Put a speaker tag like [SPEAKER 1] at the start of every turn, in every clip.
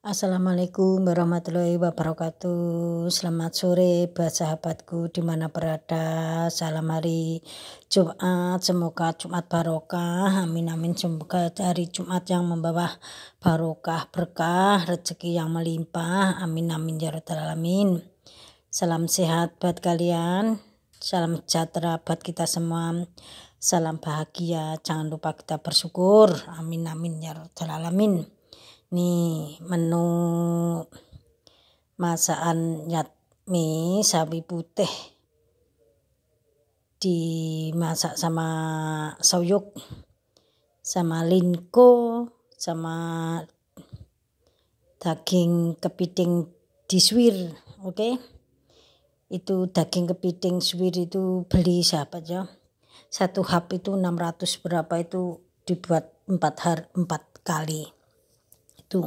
[SPEAKER 1] Assalamualaikum warahmatullahi wabarakatuh Selamat sore buat sahabatku dimana berada Salam hari Jumat Semoga Jumat barokah Amin amin Semoga hari Jumat yang membawa barokah berkah Rezeki yang melimpah Amin amin ya alamin Salam sehat buat kalian Salam sejahtera buat kita semua Salam bahagia Jangan lupa kita bersyukur Amin amin ya alamin Nih, menu masakan yatmi sawi putih dimasak sama soyuk sama linko, sama daging kepiting diswir, oke? Okay? Itu daging kepiting swir itu beli sahabat aja? Ya. Satu hap itu 600 berapa itu dibuat empat har empat kali gitu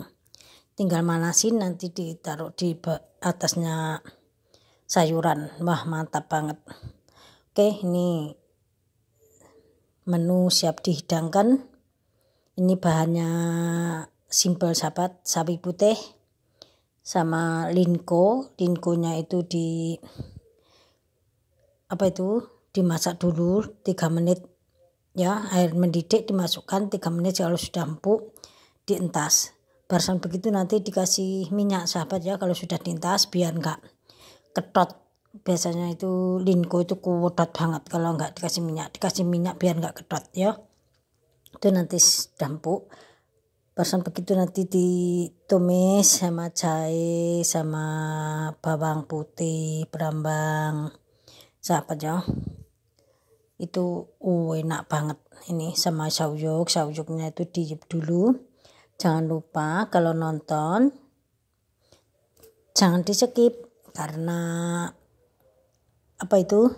[SPEAKER 1] tinggal manasin nanti ditaruh di atasnya sayuran wah mantap banget oke ini menu siap dihidangkan ini bahannya simple sahabat sapi putih sama linko linkonya itu di apa itu dimasak dulu tiga menit ya air mendidih dimasukkan tiga menit kalau sudah empuk dientas barisan begitu nanti dikasih minyak sahabat ya kalau sudah dintas biar nggak ketot biasanya itu linko itu kuat banget kalau nggak dikasih minyak dikasih minyak biar nggak ketot ya itu nanti dampuk barisan begitu nanti ditumis sama jahe sama bawang putih berambang sahabat ya itu uh, enak banget ini sama sauyuk sauyuknya itu diip dulu Jangan lupa kalau nonton jangan di skip karena apa itu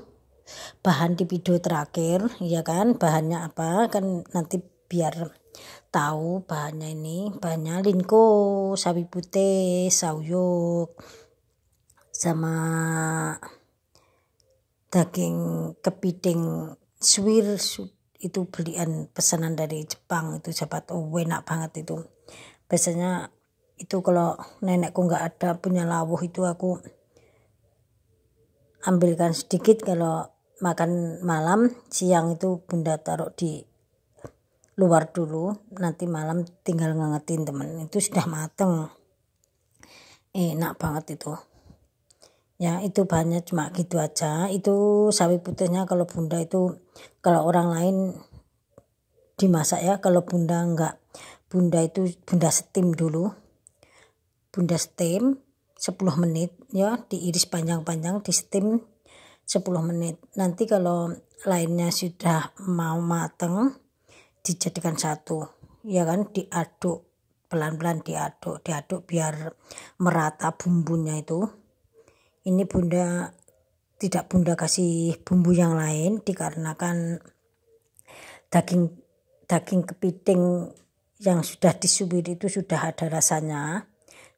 [SPEAKER 1] bahan di video terakhir ya kan bahannya apa kan nanti biar tahu bahannya ini bahannya linko sawi putih sauyuk sama daging kepiting swir itu belian pesanan dari Jepang itu sahabat oh, enak banget itu biasanya itu kalau nenekku nggak ada punya lawuh itu aku ambilkan sedikit kalau makan malam siang itu bunda taruh di luar dulu nanti malam tinggal ngangetin temen itu sudah mateng enak banget itu ya itu banyak cuma gitu aja itu sawi putihnya kalau bunda itu kalau orang lain dimasak ya kalau bunda enggak bunda itu bunda steam dulu bunda steam 10 menit ya diiris panjang-panjang di steam 10 menit nanti kalau lainnya sudah mau mateng dijadikan satu ya kan diaduk pelan-pelan diaduk diaduk biar merata bumbunya itu ini bunda tidak bunda kasih bumbu yang lain dikarenakan daging daging kepiting yang sudah disubir itu sudah ada rasanya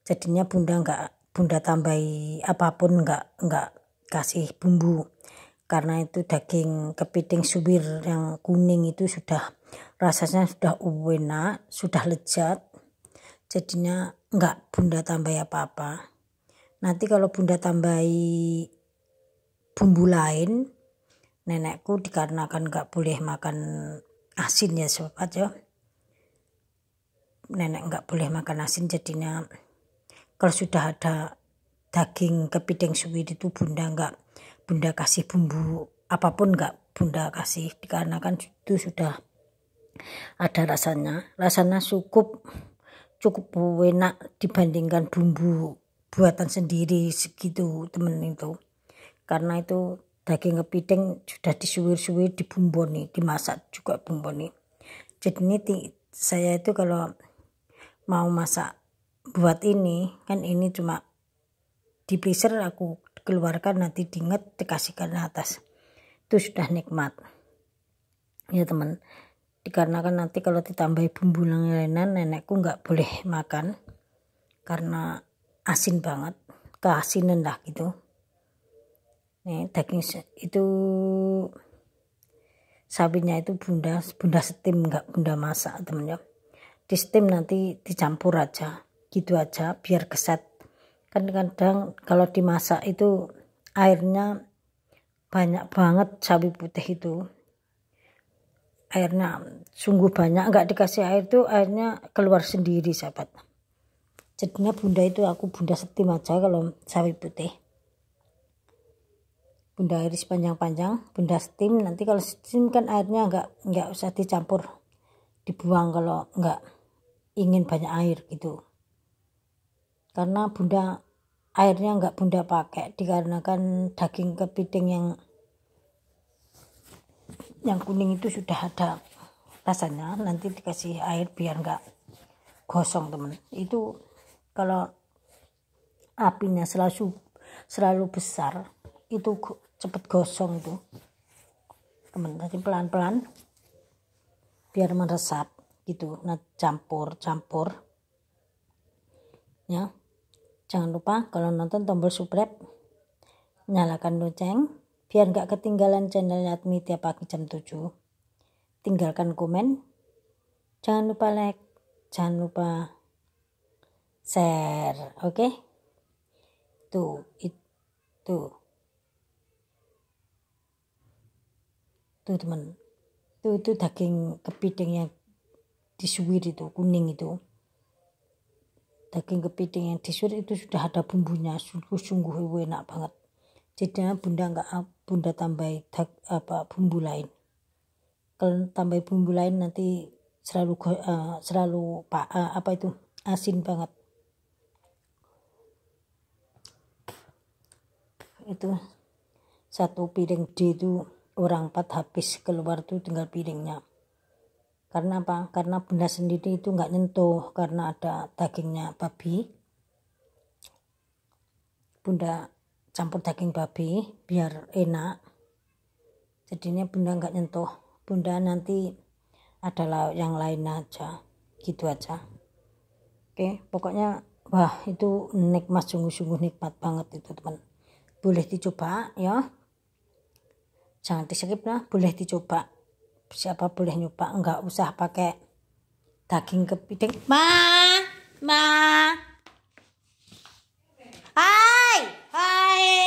[SPEAKER 1] jadinya bunda nggak bunda tambahi apapun nggak nggak kasih bumbu karena itu daging kepiting subir yang kuning itu sudah rasanya sudah enak sudah lezat jadinya nggak bunda tambahi apa-apa nanti kalau bunda tambahi bumbu lain nenekku dikarenakan nggak boleh makan asin ya sobat ya nenek nggak boleh makan asin jadinya kalau sudah ada daging kepiting suwir itu bunda nggak bunda kasih bumbu apapun nggak bunda kasih dikarenakan itu sudah ada rasanya rasanya cukup cukup enak dibandingkan bumbu buatan sendiri segitu temen itu karena itu daging kepiting sudah disuwir-suwir dibumboni dimasak juga bumboni jadi ini saya itu kalau mau masak buat ini kan ini cuma di freezer aku keluarkan nanti diinget dikasihkan atas itu sudah nikmat ya teman dikarenakan nanti kalau ditambahi bumbu langganan nenekku nggak boleh makan karena asin banget keasinan lah gitu nih daging itu sapinya itu bunda bunda setim nggak bunda masak temen ya di steam nanti dicampur aja gitu aja biar keset kan kadang kalau dimasak itu airnya banyak banget sawi putih itu airnya sungguh banyak nggak dikasih air itu airnya keluar sendiri sahabat jadinya bunda itu aku bunda setim aja kalau sawi putih bunda iris panjang-panjang bunda steam nanti kalau steam kan airnya nggak nggak usah dicampur dibuang kalau nggak ingin banyak air gitu karena bunda airnya nggak bunda pakai dikarenakan daging kepiting yang yang kuning itu sudah ada rasanya nanti dikasih air biar nggak gosong temen itu kalau apinya selalu selalu besar itu cepet gosong itu temen tapi pelan-pelan biar meresap gitu nah campur campur ya jangan lupa kalau nonton tombol subscribe nyalakan lonceng biar nggak ketinggalan channel Yatmi tiap pagi jam 7 tinggalkan komen jangan lupa like jangan lupa share oke okay? tuh itu tuh teman tuh itu daging kepiting yang tisuwir itu kuning itu daging kepiting yang disuwir itu sudah ada bumbunya sungguh-sungguh enak banget jadi bunda nggak bunda tambah tak, apa bumbu lain kalau tambah bumbu lain nanti selalu uh, selalu pak uh, eh, apa itu asin banget itu satu piring D itu orang empat habis keluar tuh tinggal piringnya karena apa karena bunda sendiri itu nggak nyentuh karena ada dagingnya babi bunda campur daging babi biar enak jadinya bunda nggak nyentuh bunda nanti adalah yang lain aja gitu aja oke pokoknya wah itu nikmat sungguh-sungguh nikmat banget itu teman boleh dicoba ya jangan di skip lah boleh dicoba siapa boleh nyoba nggak usah pakai daging kepiting ma ma hai hai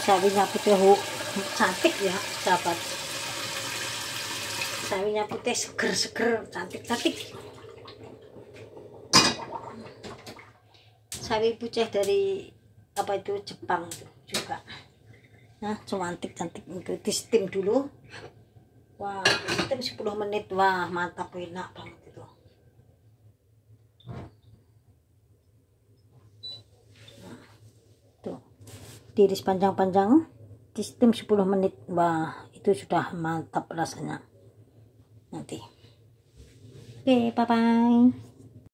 [SPEAKER 1] sawinya putih cantik ya sahabat sawinya putih seger-seger cantik-cantik sawi putih dari apa itu Jepang juga nah cantik cantik itu di steam dulu wah steam 10 menit wah mantap enak banget tiris panjang-panjang di steam 10 menit wah itu sudah mantap rasanya nanti oke okay, bye bye